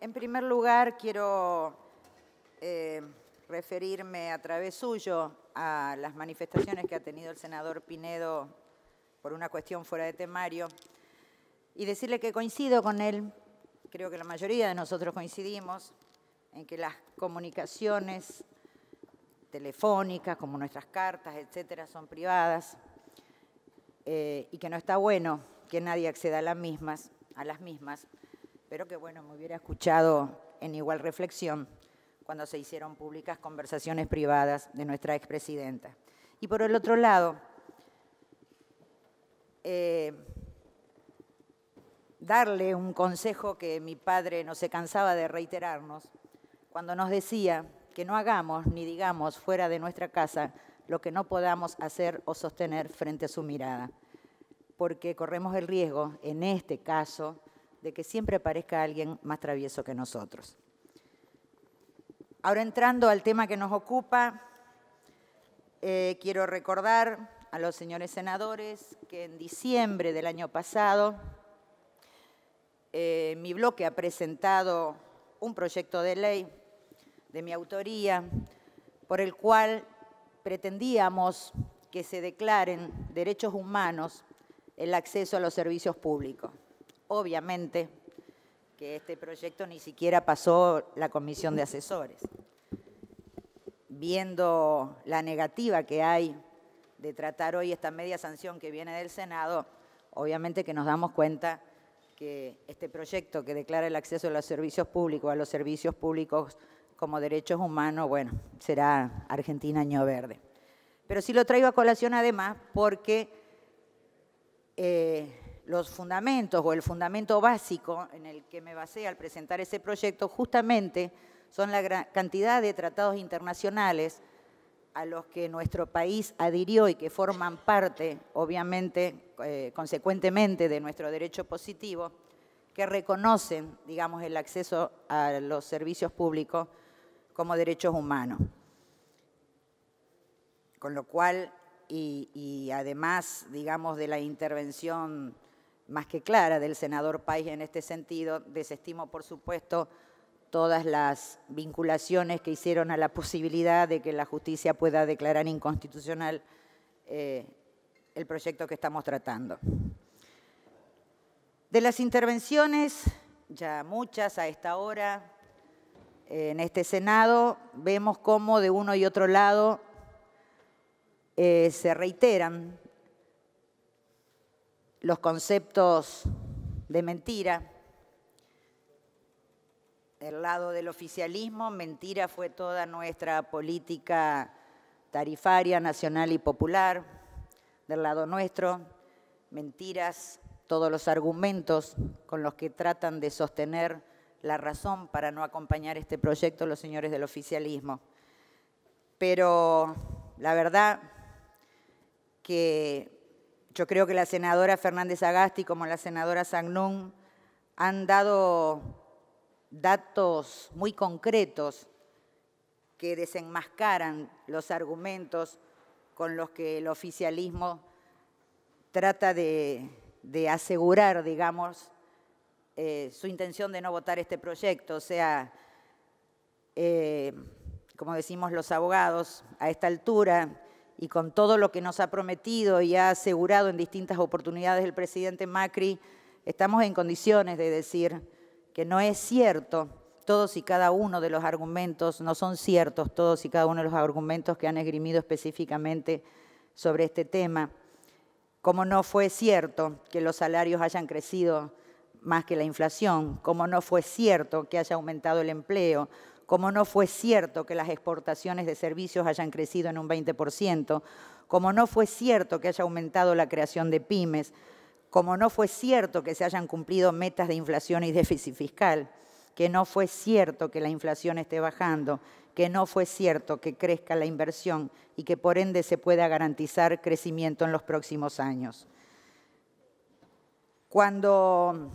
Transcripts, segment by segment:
en primer lugar, quiero eh, referirme a través suyo a las manifestaciones que ha tenido el senador Pinedo por una cuestión fuera de temario y decirle que coincido con él, creo que la mayoría de nosotros coincidimos, en que las comunicaciones telefónicas, como nuestras cartas, etcétera, son privadas eh, y que no está bueno que nadie acceda a las mismas pero que bueno, me hubiera escuchado en igual reflexión cuando se hicieron públicas conversaciones privadas de nuestra expresidenta. Y por el otro lado, eh, darle un consejo que mi padre no se cansaba de reiterarnos cuando nos decía que no hagamos ni digamos fuera de nuestra casa lo que no podamos hacer o sostener frente a su mirada, porque corremos el riesgo, en este caso, de que siempre aparezca alguien más travieso que nosotros. Ahora entrando al tema que nos ocupa, eh, quiero recordar a los señores senadores que en diciembre del año pasado eh, mi bloque ha presentado un proyecto de ley de mi autoría por el cual pretendíamos que se declaren derechos humanos el acceso a los servicios públicos obviamente, que este proyecto ni siquiera pasó la comisión de asesores. Viendo la negativa que hay de tratar hoy esta media sanción que viene del Senado, obviamente que nos damos cuenta que este proyecto que declara el acceso a los servicios públicos, a los servicios públicos como derechos humanos, bueno, será Argentina año verde. Pero sí lo traigo a colación además porque eh, los fundamentos o el fundamento básico en el que me basé al presentar ese proyecto justamente son la cantidad de tratados internacionales a los que nuestro país adhirió y que forman parte, obviamente, eh, consecuentemente de nuestro derecho positivo, que reconocen, digamos, el acceso a los servicios públicos como derechos humanos. Con lo cual, y, y además, digamos, de la intervención más que clara del senador País en este sentido. Desestimo, por supuesto, todas las vinculaciones que hicieron a la posibilidad de que la justicia pueda declarar inconstitucional eh, el proyecto que estamos tratando. De las intervenciones, ya muchas a esta hora, eh, en este Senado, vemos cómo de uno y otro lado eh, se reiteran los conceptos de mentira. Del lado del oficialismo, mentira fue toda nuestra política tarifaria, nacional y popular. Del lado nuestro, mentiras, todos los argumentos con los que tratan de sostener la razón para no acompañar este proyecto los señores del oficialismo. Pero la verdad que yo creo que la senadora Fernández Agasti como la senadora Sagnón han dado datos muy concretos que desenmascaran los argumentos con los que el oficialismo trata de, asegurar, digamos, eh, su intención de no votar este proyecto. O sea, eh, como decimos los abogados, a esta altura y con todo lo que nos ha prometido y ha asegurado en distintas oportunidades el presidente Macri, estamos en condiciones de decir que no es cierto todos y cada uno de los argumentos, no son ciertos todos y cada uno de los argumentos que han esgrimido específicamente sobre este tema, como no fue cierto que los salarios hayan crecido más que la inflación, como no fue cierto que haya aumentado el empleo, como no fue cierto que las exportaciones de servicios hayan crecido en un 20%, como no fue cierto que haya aumentado la creación de pymes, como no fue cierto que se hayan cumplido metas de inflación y déficit fiscal, que no fue cierto que la inflación esté bajando, que no fue cierto que crezca la inversión y que por ende se pueda garantizar crecimiento en los próximos años. Cuando,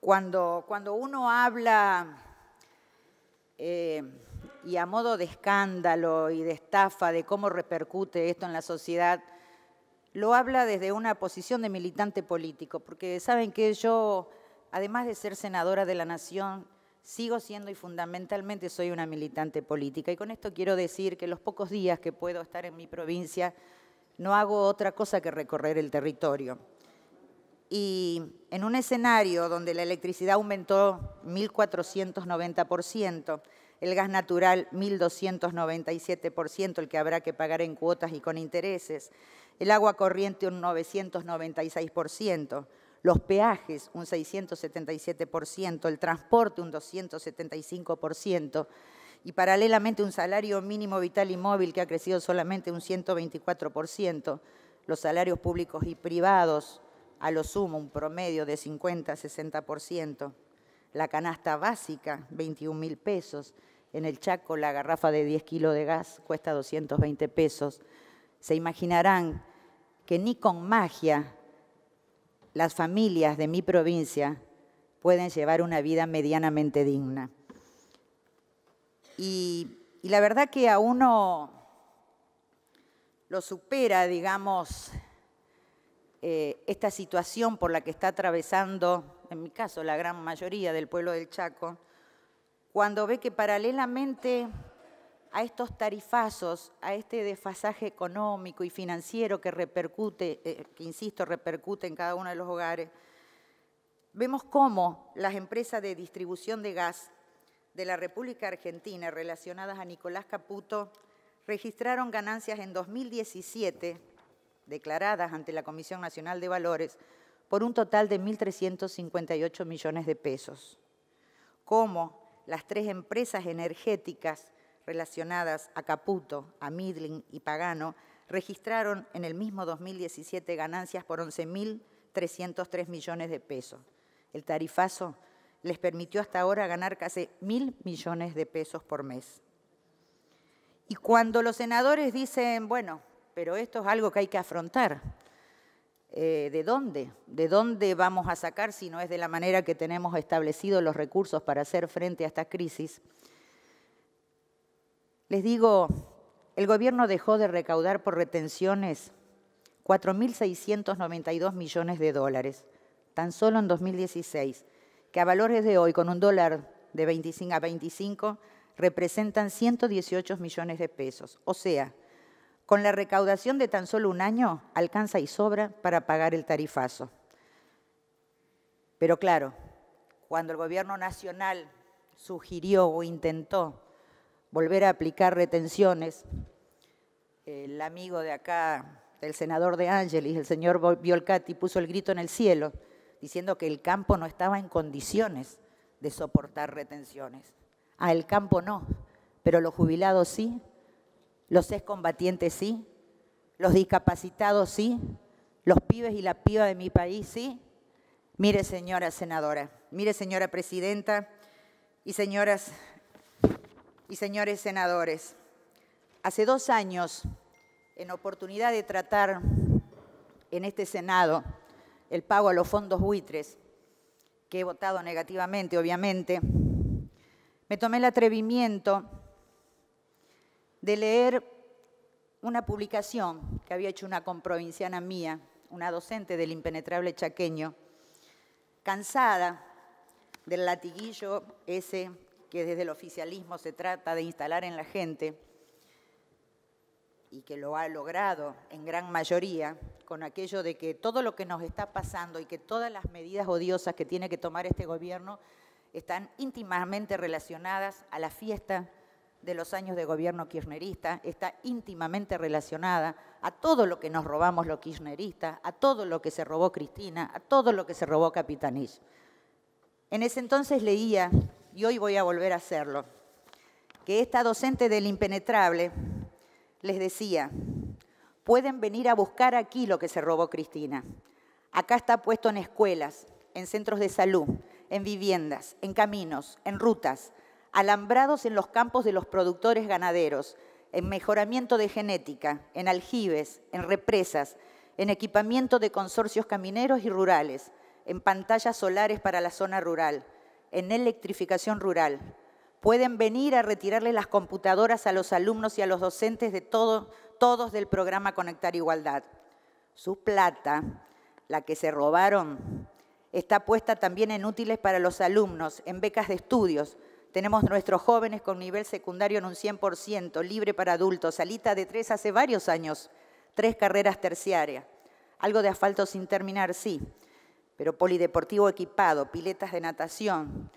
cuando, cuando uno habla eh, y a modo de escándalo y de estafa de cómo repercute esto en la sociedad, lo habla desde una posición de militante político, porque saben que yo, además de ser senadora de la Nación, sigo siendo y fundamentalmente soy una militante política. Y con esto quiero decir que los pocos días que puedo estar en mi provincia, no hago otra cosa que recorrer el territorio y en un escenario donde la electricidad aumentó 1.490%, el gas natural 1.297%, el que habrá que pagar en cuotas y con intereses, el agua corriente un 996%, los peajes un 677%, el transporte un 275%, y paralelamente un salario mínimo vital y móvil que ha crecido solamente un 124%, los salarios públicos y privados a lo sumo un promedio de 50-60%, la canasta básica, 21 mil pesos, en el Chaco la garrafa de 10 kilos de gas cuesta 220 pesos. Se imaginarán que ni con magia las familias de mi provincia pueden llevar una vida medianamente digna. Y, y la verdad que a uno lo supera, digamos, eh, esta situación por la que está atravesando, en mi caso, la gran mayoría del pueblo del Chaco, cuando ve que paralelamente a estos tarifazos, a este desfasaje económico y financiero que repercute, eh, que insisto, repercute en cada uno de los hogares, vemos cómo las empresas de distribución de gas de la República Argentina relacionadas a Nicolás Caputo registraron ganancias en 2017 declaradas ante la Comisión Nacional de Valores por un total de 1.358 millones de pesos, como las tres empresas energéticas relacionadas a Caputo, a Midling y Pagano registraron en el mismo 2017 ganancias por 11.303 millones de pesos. El tarifazo les permitió hasta ahora ganar casi mil millones de pesos por mes. Y cuando los senadores dicen, bueno, pero esto es algo que hay que afrontar. Eh, ¿De dónde? ¿De dónde vamos a sacar si no es de la manera que tenemos establecidos los recursos para hacer frente a esta crisis? Les digo, el gobierno dejó de recaudar por retenciones 4.692 millones de dólares, tan solo en 2016, que a valores de hoy, con un dólar de 25 a 25, representan 118 millones de pesos. O sea, con la recaudación de tan solo un año alcanza y sobra para pagar el tarifazo. Pero claro, cuando el gobierno nacional sugirió o intentó volver a aplicar retenciones, el amigo de acá, el senador de Ángeles, el señor Biolcati, puso el grito en el cielo diciendo que el campo no estaba en condiciones de soportar retenciones. Ah, el campo no, pero los jubilados sí, los excombatientes sí, los discapacitados sí, los pibes y la piba de mi país sí. Mire, señora senadora, mire, señora presidenta y señoras y señores senadores, hace dos años, en oportunidad de tratar en este Senado el pago a los fondos buitres, que he votado negativamente, obviamente, me tomé el atrevimiento de leer una publicación que había hecho una comprovinciana mía, una docente del impenetrable chaqueño, cansada del latiguillo ese que desde el oficialismo se trata de instalar en la gente y que lo ha logrado en gran mayoría con aquello de que todo lo que nos está pasando y que todas las medidas odiosas que tiene que tomar este gobierno están íntimamente relacionadas a la fiesta de los años de gobierno kirchnerista está íntimamente relacionada a todo lo que nos robamos los kirchneristas, a todo lo que se robó Cristina, a todo lo que se robó Capitanich. En ese entonces leía, y hoy voy a volver a hacerlo, que esta docente del impenetrable les decía, pueden venir a buscar aquí lo que se robó Cristina. Acá está puesto en escuelas, en centros de salud, en viviendas, en caminos, en rutas, alambrados en los campos de los productores ganaderos, en mejoramiento de genética, en aljibes, en represas, en equipamiento de consorcios camineros y rurales, en pantallas solares para la zona rural, en electrificación rural. Pueden venir a retirarle las computadoras a los alumnos y a los docentes de todos del programa Conectar Igualdad. Su plata, la que se robaron, está puesta también en útiles para los alumnos, en becas de estudios, tenemos nuestros jóvenes con nivel secundario en un 100%, libre para adultos, salita de tres hace varios años, tres carreras terciarias. Algo de asfalto sin terminar, sí, pero polideportivo equipado, piletas de natación,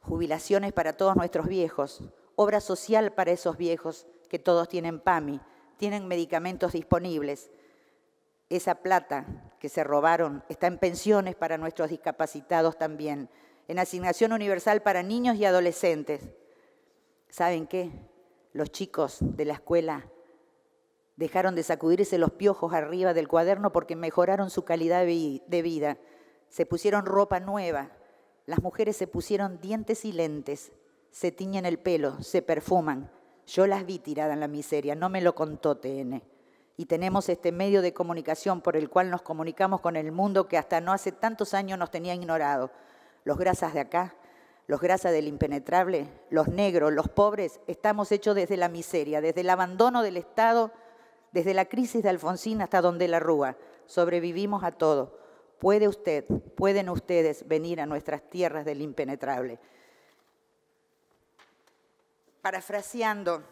jubilaciones para todos nuestros viejos, obra social para esos viejos que todos tienen PAMI, tienen medicamentos disponibles. Esa plata que se robaron está en pensiones para nuestros discapacitados también en asignación universal para niños y adolescentes. ¿Saben qué? Los chicos de la escuela dejaron de sacudirse los piojos arriba del cuaderno porque mejoraron su calidad de vida. Se pusieron ropa nueva. Las mujeres se pusieron dientes y lentes. Se tiñen el pelo, se perfuman. Yo las vi tiradas en la miseria, no me lo contó TN. Y tenemos este medio de comunicación por el cual nos comunicamos con el mundo que hasta no hace tantos años nos tenía ignorado los grasas de acá, los grasas del impenetrable, los negros, los pobres, estamos hechos desde la miseria, desde el abandono del Estado, desde la crisis de Alfonsín hasta donde la rúa. Sobrevivimos a todo. Puede usted, pueden ustedes venir a nuestras tierras del impenetrable. Parafraseando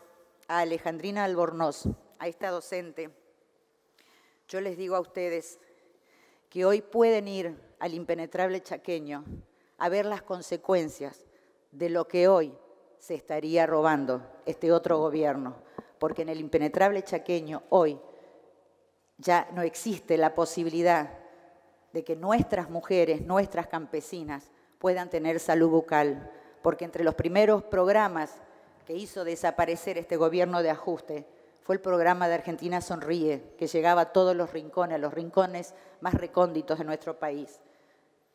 a Alejandrina Albornoz, a esta docente, yo les digo a ustedes que hoy pueden ir al impenetrable chaqueño a ver las consecuencias de lo que hoy se estaría robando este otro gobierno, porque en el impenetrable chaqueño hoy ya no existe la posibilidad de que nuestras mujeres, nuestras campesinas, puedan tener salud bucal, porque entre los primeros programas que hizo desaparecer este gobierno de ajuste fue el programa de Argentina Sonríe, que llegaba a todos los rincones, a los rincones más recónditos de nuestro país,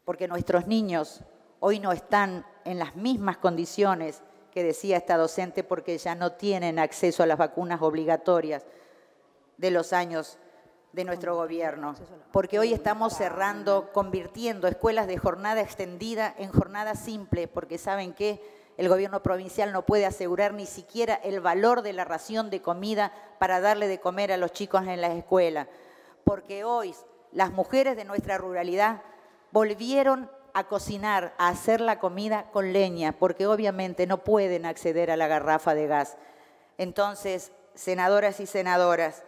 porque nuestros niños hoy no están en las mismas condiciones que decía esta docente porque ya no tienen acceso a las vacunas obligatorias de los años de nuestro gobierno, porque hoy estamos cerrando, convirtiendo escuelas de jornada extendida en jornada simple, porque saben que el gobierno provincial no puede asegurar ni siquiera el valor de la ración de comida para darle de comer a los chicos en la escuela. porque hoy las mujeres de nuestra ruralidad volvieron a cocinar, a hacer la comida con leña, porque obviamente no pueden acceder a la garrafa de gas. Entonces, senadoras y senadoras,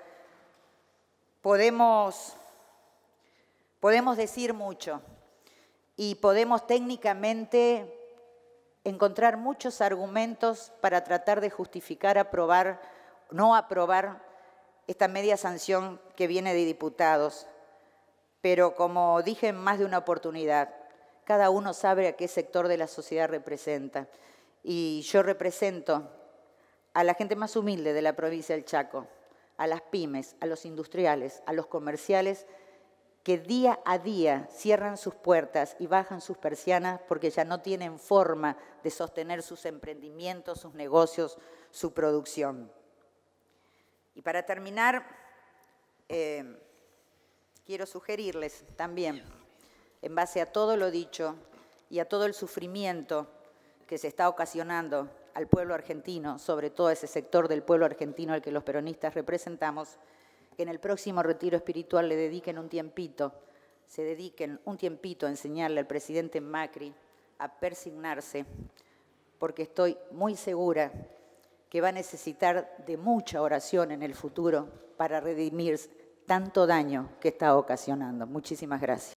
podemos, podemos decir mucho y podemos técnicamente encontrar muchos argumentos para tratar de justificar aprobar, no aprobar esta media sanción que viene de diputados. Pero como dije en más de una oportunidad, cada uno sabe a qué sector de la sociedad representa. Y yo represento a la gente más humilde de la provincia del Chaco, a las pymes, a los industriales, a los comerciales que día a día cierran sus puertas y bajan sus persianas porque ya no tienen forma de sostener sus emprendimientos, sus negocios, su producción. Y para terminar, eh, quiero sugerirles también en base a todo lo dicho y a todo el sufrimiento que se está ocasionando al pueblo argentino, sobre todo a ese sector del pueblo argentino al que los peronistas representamos, que en el próximo retiro espiritual le dediquen un tiempito, se dediquen un tiempito a enseñarle al presidente Macri a persignarse, porque estoy muy segura que va a necesitar de mucha oración en el futuro para redimir tanto daño que está ocasionando. Muchísimas gracias.